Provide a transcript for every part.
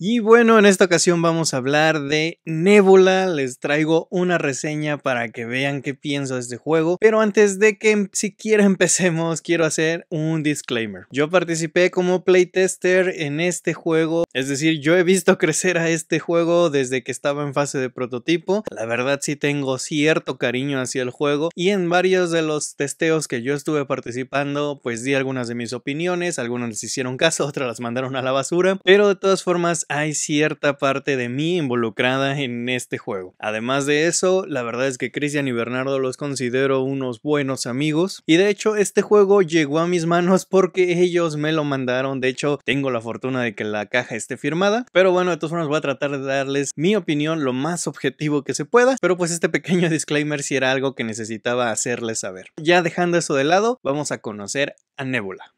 Y bueno, en esta ocasión vamos a hablar de Nebula. Les traigo una reseña para que vean qué pienso de este juego. Pero antes de que em, siquiera empecemos, quiero hacer un disclaimer. Yo participé como playtester en este juego. Es decir, yo he visto crecer a este juego desde que estaba en fase de prototipo. La verdad sí tengo cierto cariño hacia el juego. Y en varios de los testeos que yo estuve participando, pues di algunas de mis opiniones. Algunas les hicieron caso, otras las mandaron a la basura. Pero de todas formas, hay cierta parte de mí involucrada en este juego. Además de eso, la verdad es que Cristian y Bernardo los considero unos buenos amigos y de hecho este juego llegó a mis manos porque ellos me lo mandaron. De hecho, tengo la fortuna de que la caja esté firmada, pero bueno, de todas formas voy a tratar de darles mi opinión lo más objetivo que se pueda, pero pues este pequeño disclaimer si era algo que necesitaba hacerles saber. Ya dejando eso de lado, vamos a conocer a Nebula.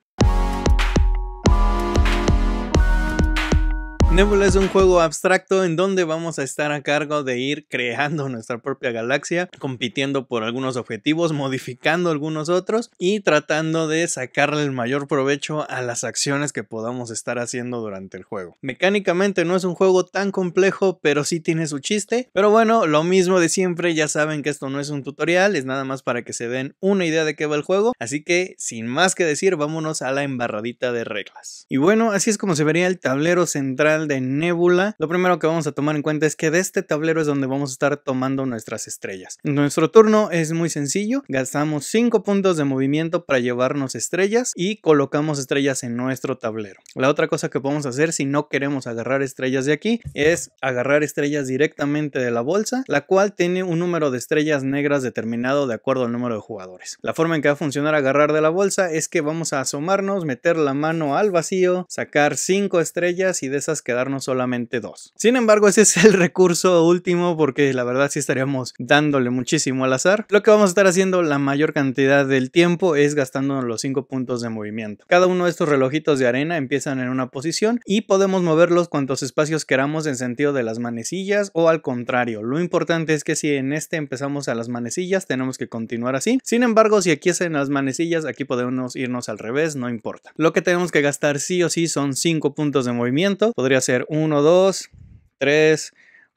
Nebula es un juego abstracto en donde vamos a estar a cargo de ir creando nuestra propia galaxia, compitiendo por algunos objetivos, modificando algunos otros y tratando de sacarle el mayor provecho a las acciones que podamos estar haciendo durante el juego. Mecánicamente no es un juego tan complejo, pero sí tiene su chiste. Pero bueno, lo mismo de siempre, ya saben que esto no es un tutorial, es nada más para que se den una idea de qué va el juego. Así que, sin más que decir, vámonos a la embarradita de reglas. Y bueno, así es como se vería el tablero central de Nebula, lo primero que vamos a tomar en cuenta es que de este tablero es donde vamos a estar tomando nuestras estrellas. Nuestro turno es muy sencillo, gastamos 5 puntos de movimiento para llevarnos estrellas y colocamos estrellas en nuestro tablero. La otra cosa que podemos hacer si no queremos agarrar estrellas de aquí es agarrar estrellas directamente de la bolsa, la cual tiene un número de estrellas negras determinado de acuerdo al número de jugadores. La forma en que va a funcionar agarrar de la bolsa es que vamos a asomarnos, meter la mano al vacío, sacar 5 estrellas y de esas que quedarnos solamente dos. Sin embargo, ese es el recurso último porque la verdad sí estaríamos dándole muchísimo al azar. Lo que vamos a estar haciendo la mayor cantidad del tiempo es gastando los cinco puntos de movimiento. Cada uno de estos relojitos de arena empiezan en una posición y podemos moverlos cuantos espacios queramos en sentido de las manecillas o al contrario. Lo importante es que si en este empezamos a las manecillas tenemos que continuar así. Sin embargo, si aquí es las manecillas, aquí podemos irnos al revés, no importa. Lo que tenemos que gastar sí o sí son cinco puntos de movimiento. Podría hacer 1, 2, 3,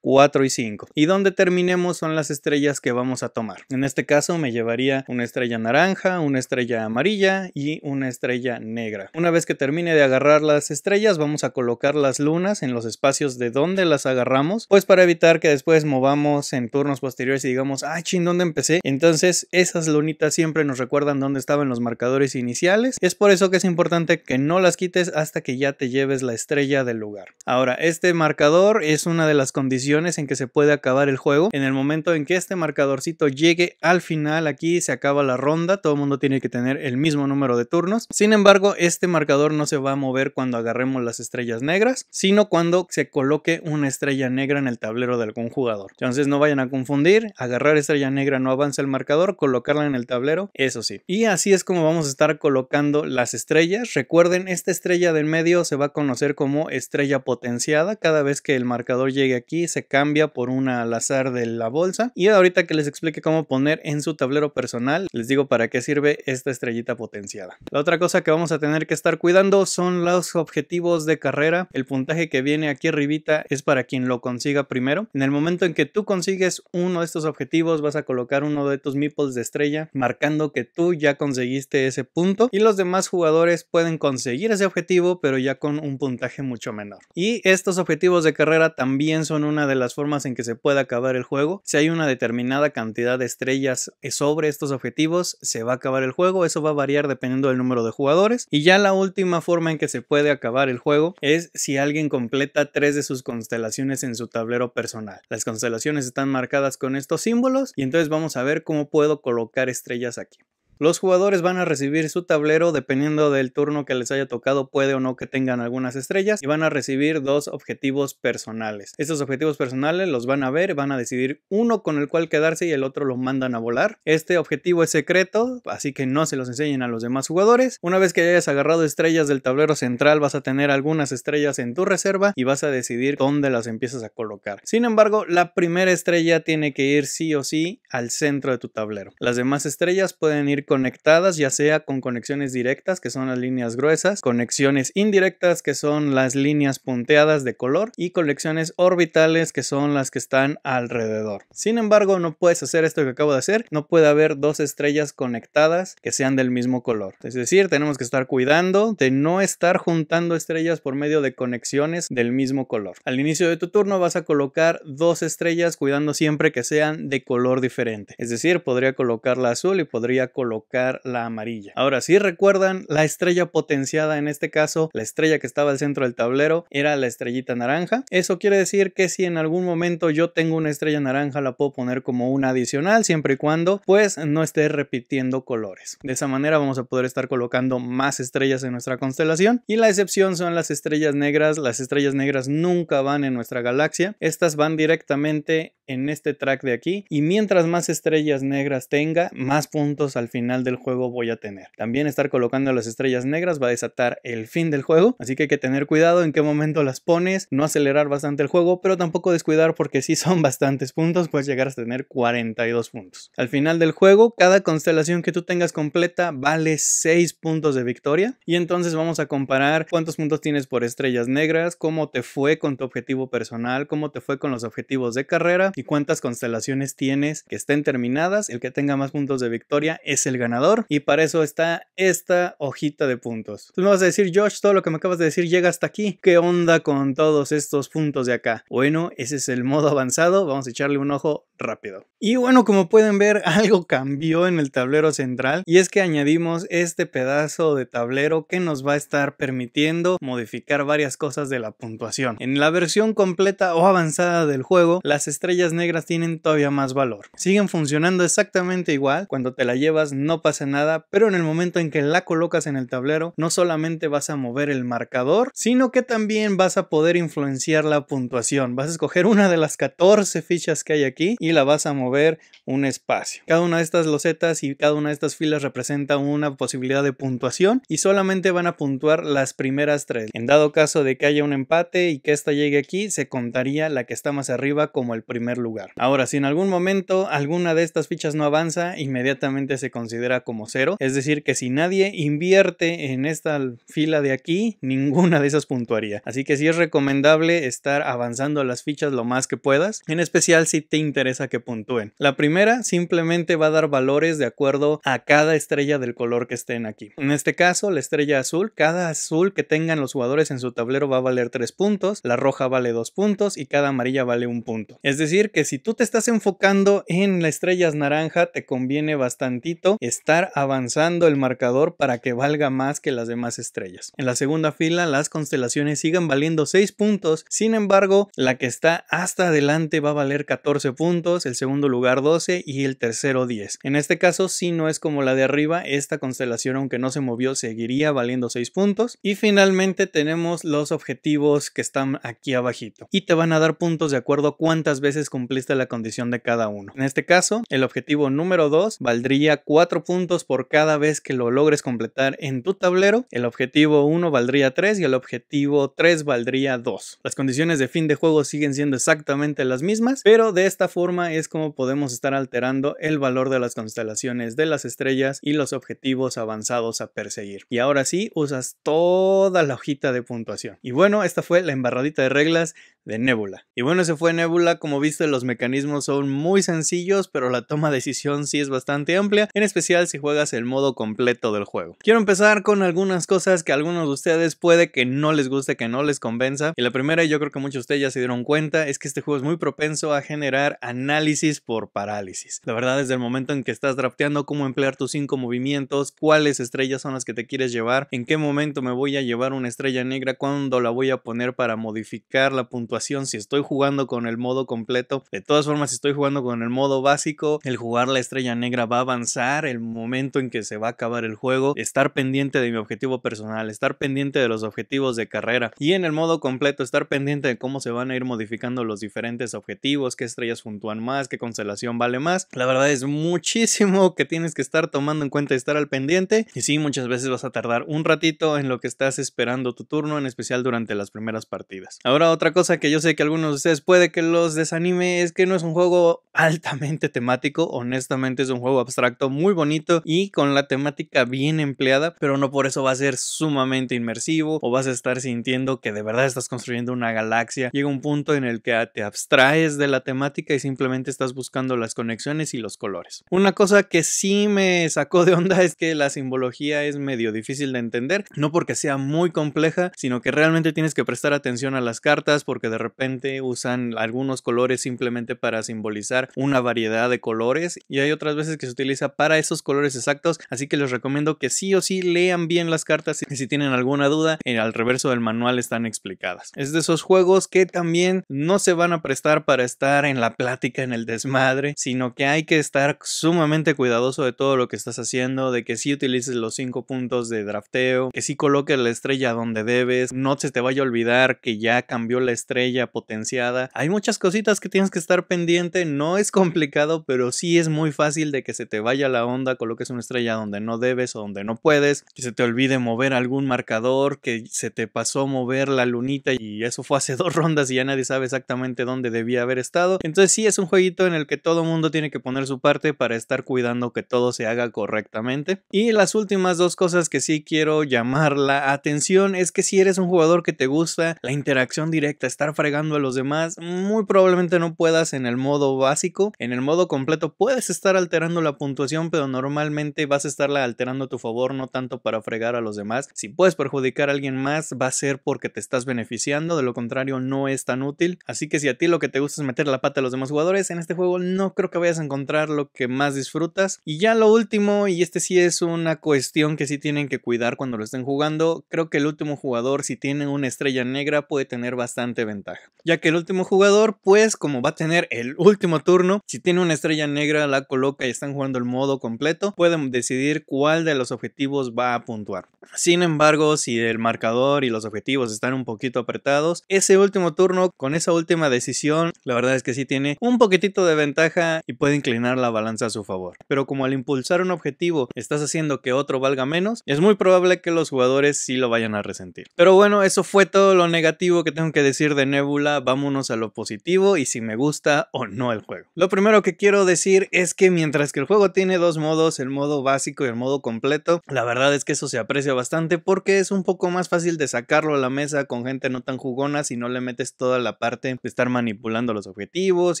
4 y 5. Y donde terminemos son las estrellas que vamos a tomar. En este caso me llevaría una estrella naranja, una estrella amarilla y una estrella negra. Una vez que termine de agarrar las estrellas vamos a colocar las lunas en los espacios de donde las agarramos, pues para evitar que después movamos en turnos posteriores y digamos, ah, ching! ¿dónde empecé? Entonces esas lunitas siempre nos recuerdan dónde estaban los marcadores iniciales. Es por eso que es importante que no las quites hasta que ya te lleves la estrella del lugar. Ahora, este marcador es una de las condiciones en que se puede acabar el juego. En el momento en que este marcadorcito llegue al final, aquí se acaba la ronda, todo el mundo tiene que tener el mismo número de turnos. Sin embargo, este marcador no se va a mover cuando agarremos las estrellas negras, sino cuando se coloque una estrella negra en el tablero de algún jugador. Entonces no vayan a confundir, agarrar estrella negra no avanza el marcador, colocarla en el tablero, eso sí. Y así es como vamos a estar colocando las estrellas. Recuerden, esta estrella del medio se va a conocer como estrella potenciada. Cada vez que el marcador llegue aquí, se cambia por una al azar de la bolsa. Y ahorita que les explique cómo poner en su tablero personal, les digo para qué sirve esta estrellita potenciada. La otra cosa que vamos a tener que estar cuidando son los objetivos de carrera. El puntaje que viene aquí arribita es para quien lo consiga primero. En el momento en que tú consigues uno de estos objetivos, vas a colocar uno de tus meeples de estrella, marcando que tú ya conseguiste ese punto. Y los demás jugadores pueden conseguir ese objetivo, pero ya con un puntaje mucho menor. Y estos objetivos de carrera también son una de las formas en que se puede acabar el juego. Si hay una determinada cantidad de estrellas sobre estos objetivos, se va a acabar el juego. Eso va a variar dependiendo del número de jugadores. Y ya la última forma en que se puede acabar el juego es si alguien completa tres de sus constelaciones en su tablero personal. Las constelaciones están marcadas con estos símbolos y entonces vamos a ver cómo puedo colocar estrellas aquí. Los jugadores van a recibir su tablero dependiendo del turno que les haya tocado, puede o no que tengan algunas estrellas, y van a recibir dos objetivos personales. Estos objetivos personales los van a ver, van a decidir uno con el cual quedarse y el otro lo mandan a volar. Este objetivo es secreto, así que no se los enseñen a los demás jugadores. Una vez que hayas agarrado estrellas del tablero central, vas a tener algunas estrellas en tu reserva y vas a decidir dónde las empiezas a colocar. Sin embargo, la primera estrella tiene que ir sí o sí al centro de tu tablero. Las demás estrellas pueden ir conectadas, ya sea con conexiones directas, que son las líneas gruesas, conexiones indirectas, que son las líneas punteadas de color, y conexiones orbitales, que son las que están alrededor. Sin embargo, no puedes hacer esto que acabo de hacer, no puede haber dos estrellas conectadas que sean del mismo color. Es decir, tenemos que estar cuidando de no estar juntando estrellas por medio de conexiones del mismo color. Al inicio de tu turno vas a colocar dos estrellas cuidando siempre que sean de color diferente. Es decir, podría colocar la azul y podría colocar la amarilla. Ahora, si recuerdan, la estrella potenciada en este caso, la estrella que estaba al centro del tablero, era la estrellita naranja. Eso quiere decir que si en algún momento yo tengo una estrella naranja, la puedo poner como una adicional, siempre y cuando pues no esté repitiendo colores. De esa manera vamos a poder estar colocando más estrellas en nuestra constelación. Y la excepción son las estrellas negras. Las estrellas negras nunca van en nuestra galaxia. Estas van directamente en este track de aquí. Y mientras más estrellas negras tenga, más puntos al final del juego voy a tener. También estar colocando las estrellas negras va a desatar el fin del juego, así que hay que tener cuidado en qué momento las pones, no acelerar bastante el juego, pero tampoco descuidar porque si son bastantes puntos, puedes llegar a tener 42 puntos. Al final del juego, cada constelación que tú tengas completa vale 6 puntos de victoria y entonces vamos a comparar cuántos puntos tienes por estrellas negras, cómo te fue con tu objetivo personal, cómo te fue con los objetivos de carrera y cuántas constelaciones tienes que estén terminadas. El que tenga más puntos de victoria es el ganador y para eso está esta hojita de puntos. Tú me vas a decir, Josh, todo lo que me acabas de decir llega hasta aquí. ¿Qué onda con todos estos puntos de acá? Bueno, ese es el modo avanzado. Vamos a echarle un ojo rápido. Y bueno, como pueden ver, algo cambió en el tablero central y es que añadimos este pedazo de tablero que nos va a estar permitiendo modificar varias cosas de la puntuación. En la versión completa o avanzada del juego, las estrellas negras tienen todavía más valor. Siguen funcionando exactamente igual, cuando te la llevas no pasa nada, pero en el momento en que la colocas en el tablero, no solamente vas a mover el marcador, sino que también vas a poder influenciar la puntuación. Vas a escoger una de las 14 fichas que hay aquí y la vas a mover un espacio. Cada una de estas losetas y cada una de estas filas representa una posibilidad de puntuación y solamente van a puntuar las primeras tres. En dado caso de que haya un empate y que esta llegue aquí, se contaría la que está más arriba como el primer lugar. Ahora, si en algún momento alguna de estas fichas no avanza, inmediatamente se considera como cero. Es decir, que si nadie invierte en esta fila de aquí, ninguna de esas puntuaría. Así que sí es recomendable estar avanzando las fichas lo más que puedas, en especial si te interesa que puntúen. La primera simplemente va a dar valores de acuerdo a cada estrella del color que estén aquí. En este caso, la estrella azul, cada azul que tengan los jugadores en su tablero va a valer 3 puntos, la roja vale 2 puntos y cada amarilla vale 1 punto. Es decir, que si tú te estás enfocando en las estrellas naranja, te conviene bastantito estar avanzando el marcador para que valga más que las demás estrellas. En la segunda fila, las constelaciones siguen valiendo 6 puntos, sin embargo, la que está hasta adelante va a valer 14 puntos el segundo lugar 12 y el tercero 10. En este caso, si no es como la de arriba, esta constelación, aunque no se movió, seguiría valiendo 6 puntos. Y finalmente tenemos los objetivos que están aquí abajito y te van a dar puntos de acuerdo a cuántas veces cumpliste la condición de cada uno. En este caso, el objetivo número 2 valdría 4 puntos por cada vez que lo logres completar en tu tablero. El objetivo 1 valdría 3 y el objetivo 3 valdría 2. Las condiciones de fin de juego siguen siendo exactamente las mismas, pero de esta forma es cómo podemos estar alterando el valor de las constelaciones de las estrellas y los objetivos avanzados a perseguir. Y ahora sí, usas toda la hojita de puntuación. Y bueno, esta fue la embarradita de reglas de Nebula. Y bueno, se fue Nebula, como viste los mecanismos son muy sencillos, pero la toma de decisión sí es bastante amplia, en especial si juegas el modo completo del juego. Quiero empezar con algunas cosas que algunos de ustedes puede que no les guste, que no les convenza. Y la primera, y yo creo que muchos de ustedes ya se dieron cuenta, es que este juego es muy propenso a generar análisis por parálisis. La verdad, desde el momento en que estás drafteando, cómo emplear tus cinco movimientos, cuáles estrellas son las que te quieres llevar, en qué momento me voy a llevar una estrella negra, cuándo la voy a poner para modificar la puntuación, si estoy jugando con el modo completo. De todas formas, si estoy jugando con el modo básico, el jugar la estrella negra va a avanzar, el momento en que se va a acabar el juego, estar pendiente de mi objetivo personal, estar pendiente de los objetivos de carrera y en el modo completo estar pendiente de cómo se van a ir modificando los diferentes objetivos, qué estrellas puntuales más, qué constelación vale más. La verdad es muchísimo que tienes que estar tomando en cuenta y estar al pendiente. Y sí, muchas veces vas a tardar un ratito en lo que estás esperando tu turno, en especial durante las primeras partidas. Ahora, otra cosa que yo sé que algunos de ustedes puede que los desanime es que no es un juego altamente temático. Honestamente, es un juego abstracto muy bonito y con la temática bien empleada, pero no por eso va a ser sumamente inmersivo o vas a estar sintiendo que de verdad estás construyendo una galaxia. Llega un punto en el que te abstraes de la temática y simplemente simplemente estás buscando las conexiones y los colores. Una cosa que sí me sacó de onda es que la simbología es medio difícil de entender, no porque sea muy compleja, sino que realmente tienes que prestar atención a las cartas porque de repente usan algunos colores simplemente para simbolizar una variedad de colores y hay otras veces que se utiliza para esos colores exactos, así que les recomiendo que sí o sí lean bien las cartas y si tienen alguna duda, en eh, al reverso del manual están explicadas. Es de esos juegos que también no se van a prestar para estar en la plática en el desmadre, sino que hay que estar sumamente cuidadoso de todo lo que estás haciendo, de que sí utilices los cinco puntos de drafteo, que sí coloques la estrella donde debes, no se te vaya a olvidar que ya cambió la estrella potenciada. Hay muchas cositas que tienes que estar pendiente, no es complicado, pero sí es muy fácil de que se te vaya la onda, coloques una estrella donde no debes o donde no puedes, que se te olvide mover algún marcador, que se te pasó mover la lunita y eso fue hace dos rondas y ya nadie sabe exactamente dónde debía haber estado. Entonces sí es un jueguito en el que todo mundo tiene que poner su parte para estar cuidando que todo se haga correctamente. Y las últimas dos cosas que sí quiero llamar la atención es que si eres un jugador que te gusta la interacción directa, estar fregando a los demás, muy probablemente no puedas en el modo básico. En el modo completo puedes estar alterando la puntuación, pero normalmente vas a estarla alterando a tu favor, no tanto para fregar a los demás. Si puedes perjudicar a alguien más, va a ser porque te estás beneficiando, de lo contrario no es tan útil. Así que si a ti lo que te gusta es meter la pata a los demás jugadores, en este juego no creo que vayas a encontrar lo que más disfrutas. Y ya lo último, y este sí es una cuestión que sí tienen que cuidar cuando lo estén jugando, creo que el último jugador si tiene una estrella negra puede tener bastante ventaja. Ya que el último jugador, pues como va a tener el último turno, si tiene una estrella negra la coloca y están jugando el modo completo, pueden decidir cuál de los objetivos va a puntuar. Sin embargo, si el marcador y los objetivos están un poquito apretados, ese último turno con esa última decisión, la verdad es que sí tiene un poquitito de ventaja y puede inclinar la balanza a su favor. Pero como al impulsar un objetivo estás haciendo que otro valga menos, es muy probable que los jugadores sí lo vayan a resentir. Pero bueno, eso fue todo lo negativo que tengo que decir de Nebula. Vámonos a lo positivo y si me gusta o no el juego. Lo primero que quiero decir es que mientras que el juego tiene dos modos, el modo básico y el modo completo, la verdad es que eso se aprecia bastante porque es un poco más fácil de sacarlo a la mesa con gente no tan jugona si no le metes toda la parte de estar manipulando los objetivos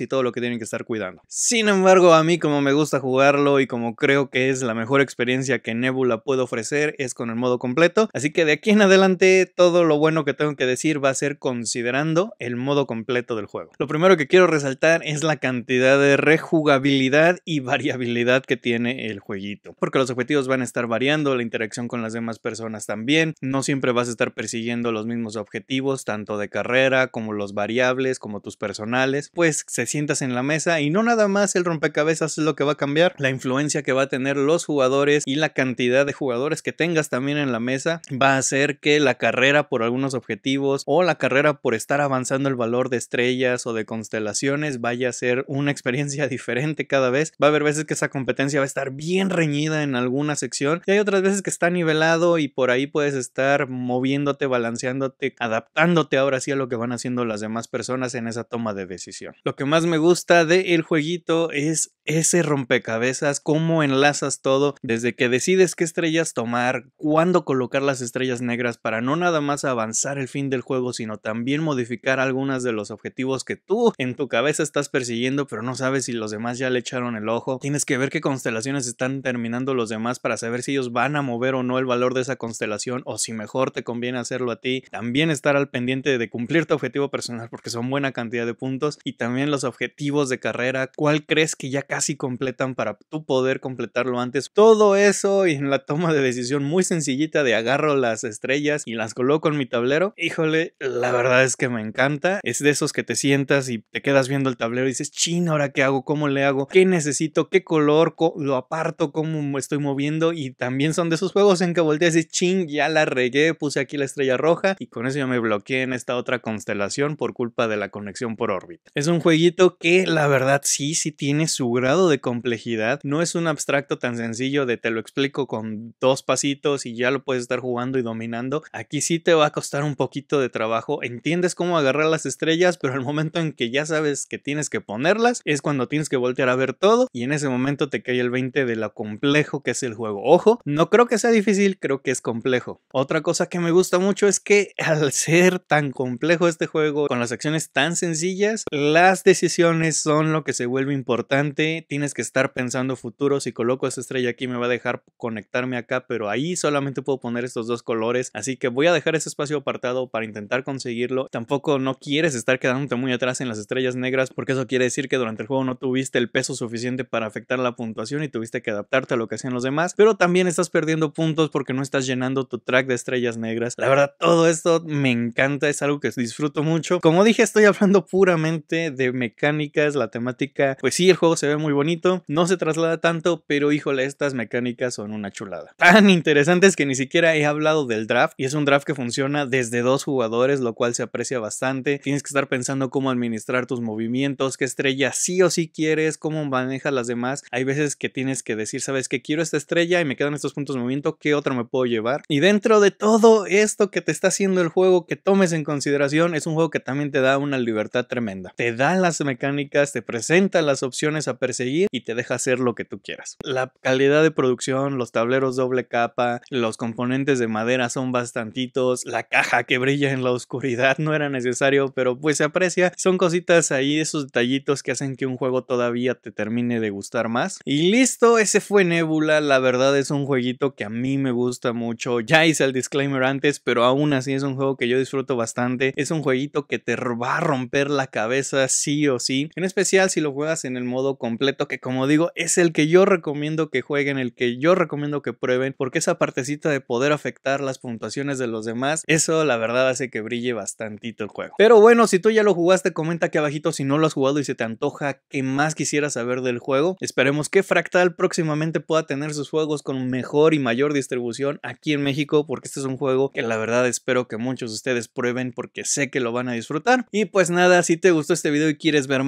y todo lo que tienen que estar cuidando. Sin embargo, a mí como me gusta jugarlo y como creo que es la mejor experiencia que Nebula puede ofrecer es con el modo completo, así que de aquí en adelante todo lo bueno que tengo que decir va a ser considerando el modo completo del juego. Lo primero que quiero resaltar es la cantidad de rejugabilidad y variabilidad que tiene el jueguito, porque los objetivos van a estar variando, la interacción con las demás personas también, no siempre vas a estar persiguiendo los mismos objetivos, tanto de carrera como los variables, como tus personales, pues se sientas en la mesa y no nada más el rompecabezas es lo que va a cambiar, la influencia que va a tener los jugadores y la cantidad de jugadores que tengas también en la mesa va a hacer que la carrera por algunos objetivos o la carrera por estar avanzando el valor de estrellas o de constelaciones vaya a ser una experiencia diferente cada vez. Va a haber veces que esa competencia va a estar bien reñida en alguna sección y hay otras veces que está nivelado y por ahí puedes estar moviéndote, balanceándote, adaptándote ahora sí a lo que van haciendo las demás personas en esa toma de decisión. Lo que más me gusta del el jueguito es ese rompecabezas, cómo enlazas todo, desde que decides qué estrellas tomar, cuándo colocar las estrellas negras para no nada más avanzar el fin del juego, sino también modificar algunas de los objetivos que tú en tu cabeza estás persiguiendo, pero no sabes si los demás ya le echaron el ojo. Tienes que ver qué constelaciones están terminando los demás para saber si ellos van a mover o no el valor de esa constelación o si mejor te conviene hacerlo a ti. También estar al pendiente de cumplir tu objetivo personal porque son buena cantidad de puntos y también los objetivos objetivos de carrera, cuál crees que ya casi completan para tú poder completarlo antes. Todo eso y en la toma de decisión muy sencillita de agarro las estrellas y las coloco en mi tablero. Híjole, la verdad es que me encanta. Es de esos que te sientas y te quedas viendo el tablero y dices, chin, ahora qué hago, cómo le hago, qué necesito, qué color, lo aparto, cómo estoy moviendo. Y también son de esos juegos en que volteas y ching, chin, ya la regué, puse aquí la estrella roja y con eso ya me bloqueé en esta otra constelación por culpa de la conexión por órbita. Es un jueguito que la verdad sí, sí tiene su grado de complejidad. No es un abstracto tan sencillo de te lo explico con dos pasitos y ya lo puedes estar jugando y dominando. Aquí sí te va a costar un poquito de trabajo. Entiendes cómo agarrar las estrellas, pero al momento en que ya sabes que tienes que ponerlas, es cuando tienes que voltear a ver todo y en ese momento te cae el 20 de lo complejo que es el juego. Ojo, no creo que sea difícil, creo que es complejo. Otra cosa que me gusta mucho es que al ser tan complejo este juego, con las acciones tan sencillas, las decisiones son lo que se vuelve importante. Tienes que estar pensando futuro. Si coloco esta estrella aquí, me va a dejar conectarme acá, pero ahí solamente puedo poner estos dos colores. Así que voy a dejar ese espacio apartado para intentar conseguirlo. Tampoco no quieres estar quedándote muy atrás en las estrellas negras, porque eso quiere decir que durante el juego no tuviste el peso suficiente para afectar la puntuación y tuviste que adaptarte a lo que hacían los demás. Pero también estás perdiendo puntos porque no estás llenando tu track de estrellas negras. La verdad, todo esto me encanta. Es algo que disfruto mucho. Como dije, estoy hablando puramente de mecánica la temática, pues sí, el juego se ve muy bonito, no se traslada tanto, pero híjole, estas mecánicas son una chulada. Tan interesantes que ni siquiera he hablado del draft y es un draft que funciona desde dos jugadores, lo cual se aprecia bastante. Tienes que estar pensando cómo administrar tus movimientos, qué estrella sí o sí quieres, cómo manejas las demás. Hay veces que tienes que decir, sabes que quiero esta estrella y me quedan estos puntos de movimiento, ¿qué otra me puedo llevar? Y dentro de todo esto que te está haciendo el juego, que tomes en consideración, es un juego que también te da una libertad tremenda. Te da las mecánicas te presenta las opciones a perseguir y te deja hacer lo que tú quieras. La calidad de producción, los tableros doble capa, los componentes de madera son bastantitos, la caja que brilla en la oscuridad no era necesario, pero pues se aprecia. Son cositas ahí, esos detallitos que hacen que un juego todavía te termine de gustar más. Y listo, ese fue Nebula, la verdad es un jueguito que a mí me gusta mucho. Ya hice el disclaimer antes, pero aún así es un juego que yo disfruto bastante. Es un jueguito que te va a romper la cabeza sí o sí en especial si lo juegas en el modo completo, que como digo, es el que yo recomiendo que jueguen, el que yo recomiendo que prueben, porque esa partecita de poder afectar las puntuaciones de los demás, eso la verdad hace que brille bastantito el juego. Pero bueno, si tú ya lo jugaste, comenta aquí abajito si no lo has jugado y se te antoja qué más quisieras saber del juego. Esperemos que Fractal próximamente pueda tener sus juegos con mejor y mayor distribución aquí en México, porque este es un juego que la verdad espero que muchos de ustedes prueben porque sé que lo van a disfrutar. Y pues nada, si te gustó este video y quieres ver más,